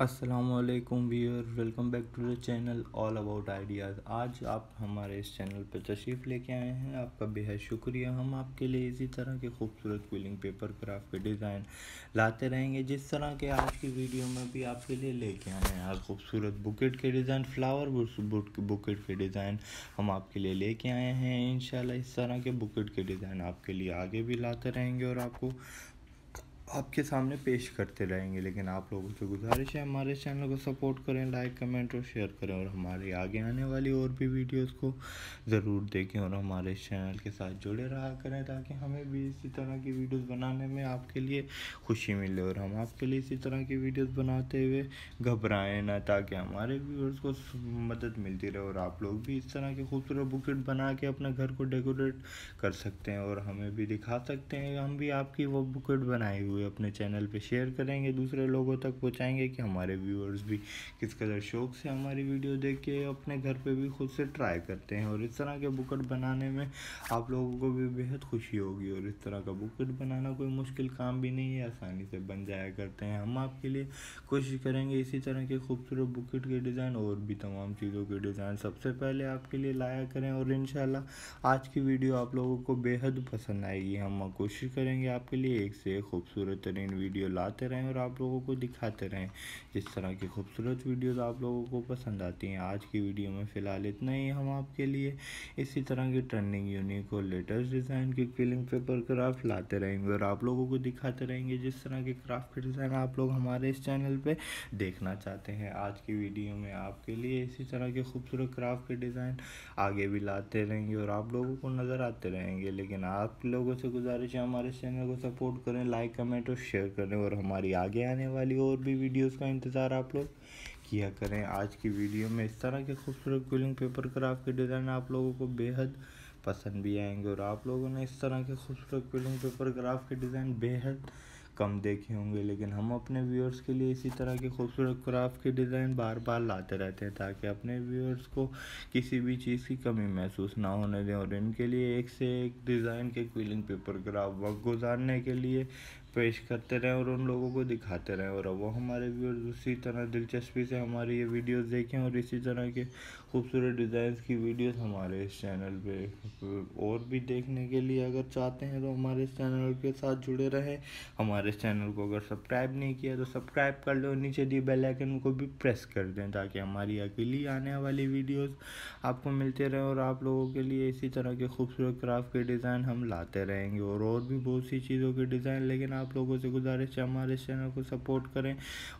Aslam viewer welcome back to the channel all about ideas आज आप हमारे इस चैनल पर तशरीफ़ लेके आए हैं आपका बेहद शुक्रिया हम आपके लिए इसी तरह के खूबसूरत क्विलिंग पेपर क्राफ्ट के डिज़ाइन लाते रहेंगे जिस तरह के आज की वीडियो में भी आपके लिए लेके आए हैं हर खूबसूरत बुकेट के डिज़ाइन फ्लावर बुट बुकेट के डिज़ाइन हम आपके लिए लेके आए हैं इन इस तरह के बुकेट के डिज़ाइन आपके लिए आगे भी लाते रहेंगे और आपको आपके सामने पेश करते रहेंगे लेकिन आप लोगों से गुजारिश है हमारे चैनल को सपोर्ट करें लाइक कमेंट और शेयर करें और हमारे आगे आने वाली और भी वीडियोस को ज़रूर देखें और हमारे चैनल के साथ जुड़े रहा करें ताकि हमें भी इसी तरह की वीडियोस बनाने में आपके लिए खुशी मिले और हम आपके लिए इसी तरह की वीडियोज़ बनाते हुए घबराएं ना ताकि हमारे व्यूअर्स को मदद मिलती रहे और आप लोग भी इस तरह के खूबसूरत बुकेट बना के अपने घर को डेकोरेट कर सकते हैं और हमें भी दिखा सकते हैं हम भी आपकी वो बुकेट बनाई हुई हुए अपने चैनल पे शेयर करेंगे दूसरे लोगों तक पहुंचाएंगे कि हमारे व्यूअर्स भी किस कदर शौक से हमारी वीडियो देख के अपने घर पर भी खुद से ट्राई करते हैं और इस तरह के बुकट बनाने में आप लोगों को भी बेहद खुशी होगी और इस तरह का बुकट बनाना कोई मुश्किल काम भी नहीं है आसानी से बन जाया करते हैं हम आपके लिए कोशिश करेंगे इसी तरह के खूबसूरत बुकट के डिज़ाइन और भी तमाम चीज़ों के डिज़ाइन सबसे पहले आपके लिए लाया करें और इन आज की वीडियो आप लोगों को बेहद पसंद आएगी हम कोशिश करेंगे आपके लिए एक से एक खूबसूरत खूबसूरत तरीन वीडियो लाते रहें और आप लोगों को दिखाते रहें इस तरह की खूबसूरत वीडियोज़ आप लोगों को पसंद आती हैं आज की वीडियो में फ़िलहाल इतना ही हम आपके लिए इसी तरह की ट्रेंडिंग यूनिक और लेटेस्ट डिज़ाइन की क्लिंग पेपर क्राफ्ट लाते रहेंगे और आप लोगों को दिखाते रहेंगे जिस तरह के क्राफ्ट के डिज़ाइन आप लोग हमारे इस चैनल पर देखना चाहते हैं आज की वीडियो में आपके लिए इसी तरह के खूबसूरत क्राफ्ट के डिज़ाइन आगे भी लाते रहेंगे और आप लोगों को नज़र आते रहेंगे लेकिन आप लोगों से गुजारिश है हमारे चैनल को सपोर्ट करें लाइक कमेंट कमेंट और शेयर करें और हमारी आगे आने वाली और भी वीडियोस का इंतज़ार आप लोग किया करें आज की वीडियो में इस तरह के खूबसूरत कूलिंग पेपर क्राफ्ट के डिज़ाइन आप लोगों को बेहद पसंद भी आएंगे और आप लोगों ने इस तरह के खूबसूरत कूलिंग पेपर क्राफ्ट के डिज़ाइन बेहद कम देखे होंगे लेकिन हम अपने व्यूअर्स के लिए इसी तरह के खूबसूरत क्राफ्ट के डिज़ाइन बार बार लाते रहते हैं ताकि अपने व्यूअर्स को किसी भी चीज़ की कमी महसूस ना होने दें और इनके लिए एक से एक डिज़ाइन के क्विलिंग पेपर क्राफ्ट वक्त गुजारने के लिए पेश करते रहें और उन लोगों को दिखाते रहें और वो हमारे व्यूअर्स उसी तरह दिलचस्पी से हमारी ये वीडियोस देखें और इसी तरह के खूबसूरत डिज़ाइंस की वीडियोस हमारे इस चैनल पे और भी देखने के लिए अगर चाहते हैं तो हमारे इस चैनल के साथ जुड़े रहें हमारे इस चैनल को अगर सब्सक्राइब नहीं किया तो सब्सक्राइब कर लें और नीचे दिए बेलाइकन को भी प्रेस कर दें ताकि हमारी अकेली आने वाली वीडियोज़ आपको मिलते रहें और आप लोगों के लिए इसी तरह के खूबसूरत क्राफ्ट के डिज़ाइन हम लाते रहेंगे और और भी बहुत सी चीज़ों के डिज़ाइन लेकिन आप आप लोगों से गुजारिश है हमारे इस चैनल को सपोर्ट करें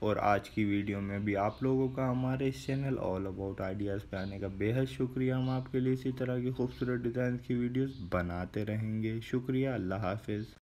और आज की वीडियो में भी आप लोगों का हमारे इस चैनल ऑल अबाउट आइडियाज़ पे आने का बेहद शुक्रिया हम आपके लिए इसी तरह की खूबसूरत डिज़ाइन की वीडियोज़ बनाते रहेंगे शुक्रिया अल्लाह हाफिज़